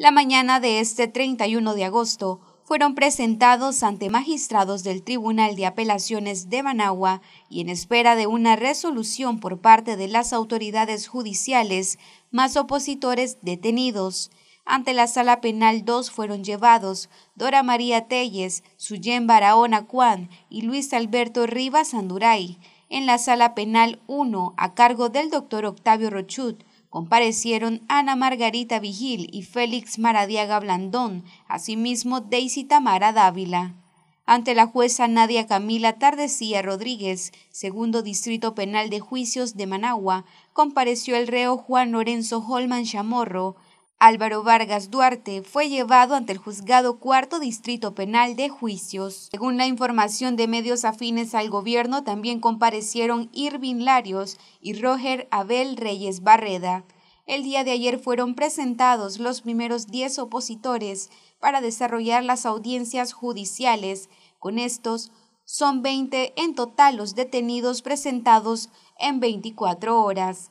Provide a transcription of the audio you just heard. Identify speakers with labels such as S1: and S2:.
S1: La mañana de este 31 de agosto fueron presentados ante magistrados del Tribunal de Apelaciones de Managua y en espera de una resolución por parte de las autoridades judiciales, más opositores detenidos. Ante la Sala Penal 2 fueron llevados Dora María Telles, Suyen Barahona Cuán y Luis Alberto Rivas Anduray. En la Sala Penal 1, a cargo del doctor Octavio Rochut, Comparecieron Ana Margarita Vigil y Félix Maradiaga Blandón, asimismo Daisy Tamara Dávila. Ante la jueza Nadia Camila Tardecía Rodríguez, segundo Distrito Penal de Juicios de Managua, compareció el reo Juan Lorenzo Holman Chamorro, Álvaro Vargas Duarte fue llevado ante el juzgado cuarto distrito penal de juicios. Según la información de medios afines al gobierno, también comparecieron Irvin Larios y Roger Abel Reyes Barreda. El día de ayer fueron presentados los primeros 10 opositores para desarrollar las audiencias judiciales. Con estos, son 20 en total los detenidos presentados en 24 horas.